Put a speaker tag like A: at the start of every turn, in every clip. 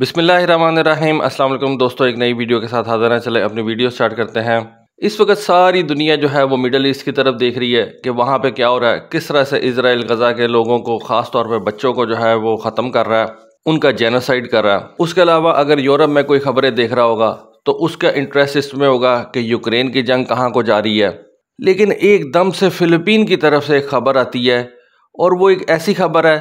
A: बिसमीम असल दोस्तों एक नई वीडियो के साथ हाजिर हैं चले अपनी वीडियो स्टार्ट करते हैं इस वक्त सारी दुनिया जो है वो मिडल ईस्ट की तरफ देख रही है कि वहाँ पे क्या हो रहा है किस तरह से इसराइल गज़ा के लोगों को ख़ास तौर पे बच्चों को जो है वो ख़त्म कर रहा है उनका जेनोसाइड कर रहा है उसके अलावा अगर यूरोप में कोई खबरें देख रहा होगा तो उसका इंटरेस्ट इसमें होगा कि यूक्रेन की जंग कहाँ को जा रही है लेकिन एकदम से फ़िलिपीन की तरफ से एक खबर आती है और वो एक ऐसी खबर है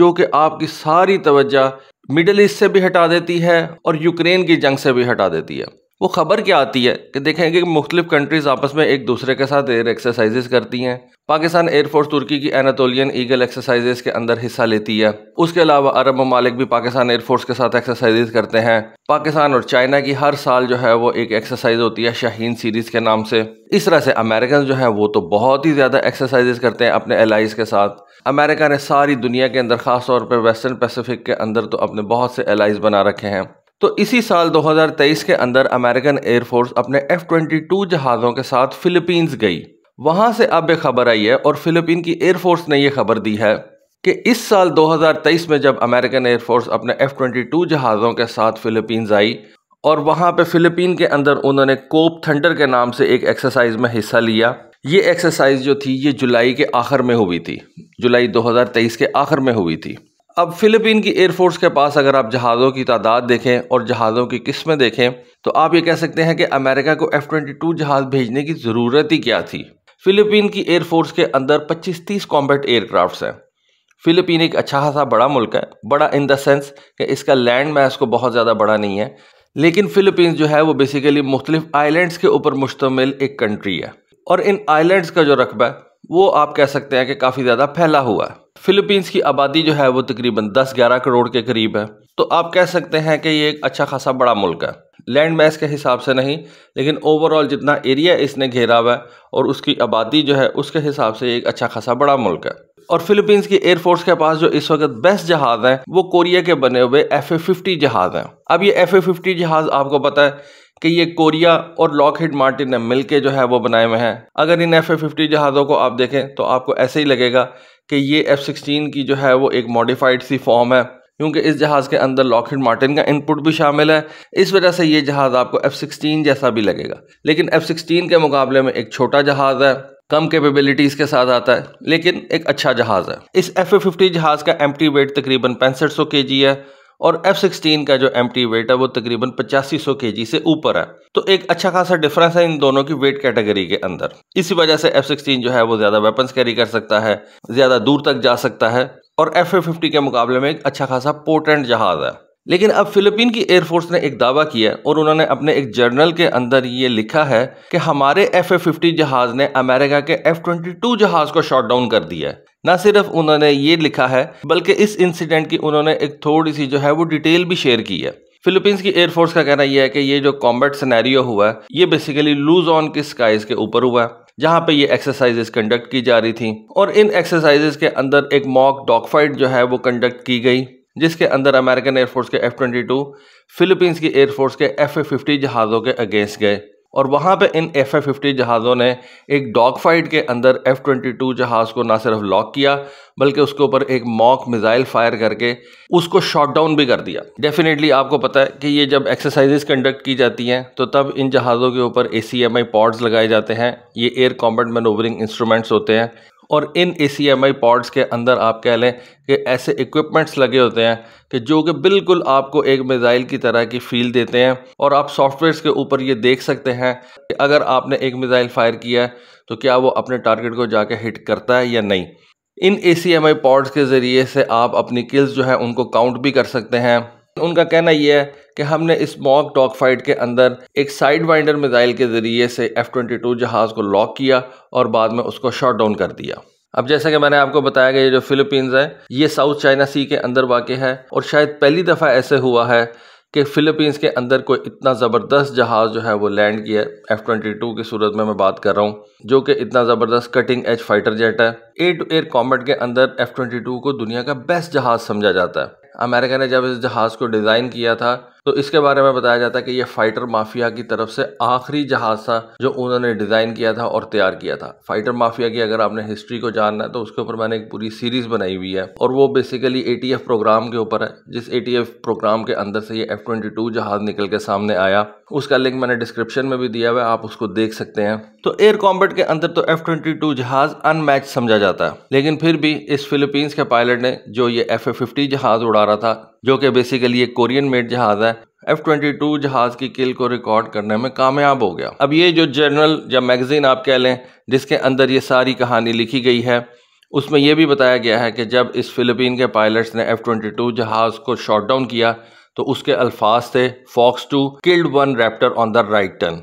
A: जो कि आपकी सारी तवज्जा मिडल ईस्ट से भी हटा देती है और यूक्रेन की जंग से भी हटा देती है वो ख़बर क्या आती है कि देखेंगे कि मुख्तलिफ कंट्रीज़ आपस में एक दूसरे के साथ एयर एक्सरसाइजेज करती हैं पाकिस्तान एयरफोर्स तुर्की की एनातोलियन ईगल एक्सरसाइजेज के अंदर हिस्सा लेती है उसके अलावा अरब ममालिक भी पाकिस्तान एयरफोर्स के साथ एक्सरसाइजेज करते हैं पाकिस्तान और चाइना की हर साल जो है वो एक एक्सरसाइज होती है शाहीन सीरीज़ के नाम से इस तरह से अमेरिकन जो है वो तो बहुत ही ज़्यादा एक्सरसाइजेज करते हैं अपने एलाइज के साथ अमेरिका ने सारी दुनिया के अंदर खास तौर पर वेस्टर्न पैसिफिक के अंदर तो अपने बहुत से एलाइज बना रखे हैं तो इसी साल 2023 के अंदर अमेरिकन एयरफोर्स अपने एफ ट्वेंटी टू जहाज़ों के साथ फिलीपींस गई वहां से अब यह खबर आई है और फिलीपीन की एयरफोर्स ने यह खबर दी है कि इस साल 2023 में जब अमेरिकन एयरफोर्स अपने एफ ट्वेंटी टू जहाज़ों के साथ फिलीपींस आई और वहां पे फिलीपीन के अंदर उन्होंने कोप थंडर के नाम से एक एक्सरसाइज में हिस्सा लिया ये एक्सरसाइज जो थी ये जुलाई के आखिर में हुई थी जुलाई 2023 के आखिर में हुई थी अब फिलिपीन की एयरफोर्स के पास अगर आप जहाज़ों की तादाद देखें और जहाज़ों की किस्में देखें तो आप ये कह सकते हैं कि अमेरिका को एफ़ ट्वेंटी टू जहाज़ भेजने की ज़रूरत ही क्या थी फिलिपीन की एयरफोर्स के अंदर 25-30 कॉम्बैट एयरक्राफ्ट्स हैं फिलिपीन एक अच्छा खासा बड़ा मुल्क है बड़ा इन देंस कि इसका लैंड मैस को बहुत ज़्यादा बड़ा नहीं है लेकिन फ़िलिपींस जो है वो बेसिकली मुख्तलिफ आइलैंड्स के ऊपर मुश्तमिल एक कंट्री है और इन आइलैंड्स का जो रकबा है वो आप कह सकते हैं कि काफ़ी ज़्यादा फैला हुआ है फिलीपींस की आबादी जो है वो तकरीबन 10-11 करोड़ के करीब है तो आप कह सकते हैं कि ये एक अच्छा खासा बड़ा मुल्क है लैंड मैस के हिसाब से नहीं लेकिन ओवरऑल जितना एरिया इसने घेरा हुआ है और उसकी आबादी जो है उसके हिसाब से एक अच्छा खासा बड़ा मुल्क है और फिलीपींस की एयरफोर्स के पास जो इस वक्त बेस्ट जहाज हैं वो कोरिया के बने हुए एफ ए फिफ्टी जहाज हैं अब ये एफ ए फिफ्टी जहाज आपको पता है कि ये कोरिया और लॉक मार्टिन ने मिलके जो है वो बनाए हुए हैं अगर इन एफ ए फिफ्टी जहाज़ों को आप देखें तो आपको ऐसे ही लगेगा कि ये एफ़ सिक्सटीन की जो है वो एक मॉडिफाइड सी फॉर्म है क्योंकि इस जहाज़ के अंदर लॉकहिड मार्टिन का इनपुट भी शामिल है इस वजह से ये जहाज़ आपको एफ़ सिक्सटीन जैसा भी लगेगा लेकिन एफ़ सिक्सटीन के मुकाबले में एक छोटा जहाज़ है कम कैपेबिलिटीज़ के साथ आता है लेकिन एक अच्छा जहाज़ है इस एफ ए फिफ्टी जहाज़ का एम्प्टी वेट तकरीबन पैंसठ सौ के जी है और एफ सिक्सटीन का जो एम टी वेट है वो तकरीबन पचासी सौ के जी से ऊपर है तो एक अच्छा खासा डिफरेंस है इन दोनों की वेट कैटेगरी के अंदर इसी वजह से एफ सिक्सटीन जो है वो ज़्यादा वेपन्स कैरी कर सकता है ज़्यादा दूर तक जा सकता है और एफ ए फिफ्टी के मुकाबले में एक अच्छा खासा पोर्टेंट जहाज़ है लेकिन अब फिलिपीन की एयरफोर्स ने एक दावा किया और उन्होंने अपने एक जर्नल के अंदर ये लिखा है कि हमारे एफ ए फिफ्टी जहाज ने अमेरिका के एफ ट्वेंटी टू जहाज को शॉट डाउन कर दिया है न सिर्फ उन्होंने ये लिखा है बल्कि इस इंसिडेंट की उन्होंने एक थोड़ी सी जो है वो डिटेल भी शेयर की है फिलीपींस की एयरफोर्स का कहना यह है कि ये जो कॉम्बैट सिनेरियो हुआ है ये बेसिकली लूज ऑन की स्काइज के ऊपर हुआ है जहाँ पे ये एक्सरसाइजेस कंडक्ट की जा रही थी और इन एक्सरसाइजेस के अंदर एक मॉक डॉग फाइट जो है वो कंडक्ट की गई जिसके अंदर अमेरिकन एयरफोर्स के एफ ट्वेंटी टू फिलीपींस की एयरफोर्स के एफ फिफ्टी जहाज़ों के अगेंस्ट गए और वहाँ पे इन एफ फिफ्टी जहाज़ों ने एक डॉग फाइट के अंदर एफ ट्वेंटी टू जहाज़ को ना सिर्फ लॉक किया बल्कि उसके ऊपर एक मॉक मिज़ाइल फायर करके उसको शॉट डाउन भी कर दिया डेफिनेटली आपको पता है कि ये जब एक्सरसाइजेस कंडक्ट की जाती हैं तो तब इन जहाज़ों के ऊपर ए सी एम आई पॉड्स लगाए जाते हैं ये एयर कॉम्बैट मैनोवरिंग इंस्ट्रूमेंट्स होते हैं और इन ए सी एम आई पॉड्स के अंदर आप कह लें कि ऐसे इक्विपमेंट्स लगे होते हैं कि जो कि बिल्कुल आपको एक मिज़ाइल की तरह की फील देते हैं और आप सॉफ्टवेयर्स के ऊपर ये देख सकते हैं कि अगर आपने एक मिज़ाइल फायर किया है तो क्या वो अपने टारगेट को जाके हिट करता है या नहीं इन ए सी एम आई पॉड्स के ज़रिए से आप अपनी किल्स जो है उनको काउंट भी कर सकते हैं उनका कहना यह है कि हमने इस मॉक डॉग फाइट के अंदर एक साइड वाइंडर मिजाइल के ज़रिए से एफ ट्वेंटी टू जहाज़ को लॉक किया और बाद में उसको शॉट डाउन कर दिया अब जैसा कि मैंने आपको बताया कि ये जो फिलीपींस है ये साउथ चाइना सी के अंदर वाक़ है और शायद पहली दफ़ा ऐसे हुआ है कि फ़िलीपींस के अंदर कोई इतना ज़बरदस्त जहाज़ जो है वो लैंड किया एफ़ ट्वेंटी टू की सूरत में मैं बात कर रहा हूँ जो कि इतना ज़बरदस्त कटिंग एज फाइटर जेट है एयर टू एयर कॉम्बेट के अंदर एफ़ ट्वेंटी टू को दुनिया का बेस्ट जहाज़ समझा जाता है अमेरिका ने जब इस जहाज़ को डिज़ाइन किया था तो इसके बारे में बताया जाता है कि ये फाइटर माफिया की तरफ से आखिरी जहाज था जो उन्होंने डिज़ाइन किया था और तैयार किया था फाइटर माफिया की अगर आपने हिस्ट्री को जानना है तो उसके ऊपर मैंने एक पूरी सीरीज़ बनाई हुई है और वो बेसिकली ए प्रोग्राम के ऊपर है जिस ए प्रोग्राम के अंदर से ये एफ जहाज निकल के सामने आया उसका लिंक मैंने डिस्क्रिप्शन में भी दिया हुआ है आप उसको देख सकते हैं तो एयर कॉम्बेट के अंदर तो एफ ट्वेंटी टू जहाज अनमैच समझा जाता है लेकिन फिर भी इस फिलीपींस के पायलट ने जो ये एफ ए फिफ्टी जहाज उड़ा रहा था जो कि बेसिकली एक कोरियन मेड जहाज़ है एफ ट्वेंटी टू जहाज़ की किल को रिकॉर्ड करने में कामयाब हो गया अब ये जो जर्नल या मैगज़ीन आप कह लें जिसके अंदर ये सारी कहानी लिखी गई है उसमें यह भी बताया गया है कि जब इस फ़िलिपीन के पायलट्स ने एफ़ ट्वेंटी टू जहाज़ को शॉट डाउन किया तो उसके अल्फाज थे fox two killed one raptor on the right turn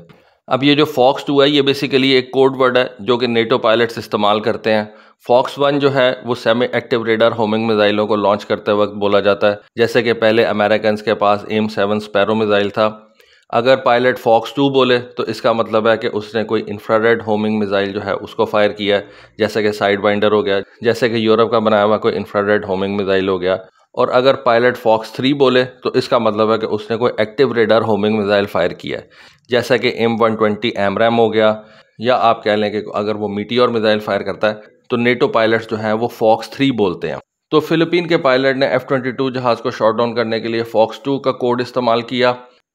A: अब ये जो फॉक्स टू है ये बेसिकली एक कोड वर्ड है जो कि नेटो पायलट्स इस्तेमाल करते हैं फॉक्स वन जो है वो सेमी एक्टिव रेडर होमिंग मिसाइलों को लॉन्च करते वक्त बोला जाता है जैसे कि पहले अमेरिकन के पास एम सेवन स्पैरो मिसाइल था अगर पायलट फॉक्स टू बोले तो इसका मतलब है कि उसने कोई इंफ्रारेड होमिंग मिसाइल जो है उसको फायर किया है जैसे कि साइड बाइंडर हो गया जैसे कि यूरोप का बनाया हुआ कोई इंफ्रारेड होमिंग मिसाइल हो गया और अगर पायलट फॉक्स थ्री बोले तो इसका मतलब है कि उसने कोई active radar homing missile fire किया है जैसा कि एम वन ट्वेंटी रैम हो गया या आप कह लें कि अगर वो मीटी और मिज़ाइल फायर करता है तो नेटो पायलट्स जो हैं वो फॉक्स थ्री बोलते हैं तो फिलिपीन के पायलट ने एफ़ ट्वेंटी टू जहाज़ को शॉट डाउन करने के लिए फॉक्स टू का कोड इस्तेमाल किया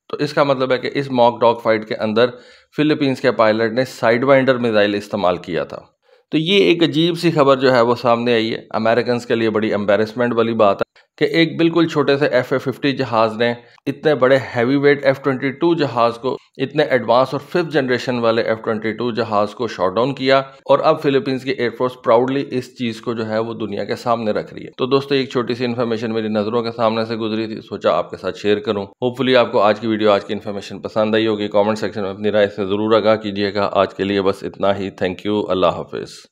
A: तो इसका मतलब है कि इस मॉक डॉग फाइट के अंदर फिलिपींस के पायलट ने साइड वाइंडर मिज़ाइल इस्तेमाल किया था तो ये एक अजीब सी खबर जो है वो सामने आई है अमेरिकन के लिए बड़ी एम्बेरसमेंट वाली बात है कि एक बिल्कुल छोटे से एफ ए फिफ्टी जहाज़ ने इतने बड़े heavy weight F twenty two जहाज़ को इतने एडवांस और फिफ्थ जनरेशन वाले एफ़ ट्वेंटी टू जहाज़ को शॉट डाउन किया और अब फिलीपींस की एयरफोर्स प्राउडली इस चीज़ को जो है वो दुनिया के सामने रख रही है तो दोस्तों एक छोटी सी इन्फॉर्मेशन मेरी नज़रों के सामने से गुजरी थी सोचा आपके साथ शेयर करूँ होपफुली आपको आज की वीडियो आज की इन्फॉर्मेशन पसंद आई होगी कॉमेंट सेक्शन में अपनी राय से ज़रूर आगा कीजिएगा आज के लिए बस इतना ही थैंक यू अल्लाह हाफिज़